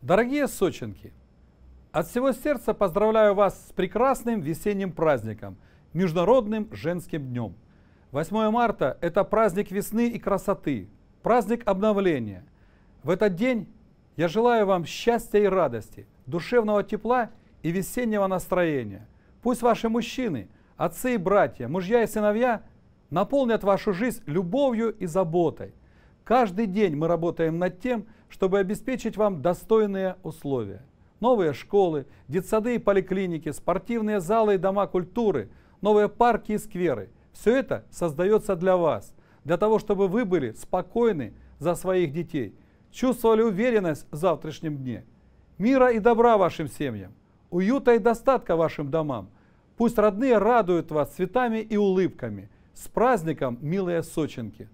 Дорогие сочинки, от всего сердца поздравляю вас с прекрасным весенним праздником – Международным женским днем. 8 марта – это праздник весны и красоты, праздник обновления. В этот день я желаю вам счастья и радости, душевного тепла и весеннего настроения. Пусть ваши мужчины, отцы и братья, мужья и сыновья наполнят вашу жизнь любовью и заботой. Каждый день мы работаем над тем, чтобы чтобы обеспечить вам достойные условия. Новые школы, детсады и поликлиники, спортивные залы и дома культуры, новые парки и скверы. Все это создается для вас, для того, чтобы вы были спокойны за своих детей, чувствовали уверенность в завтрашнем дне. Мира и добра вашим семьям, уюта и достатка вашим домам. Пусть родные радуют вас цветами и улыбками. С праздником, милые сочинки!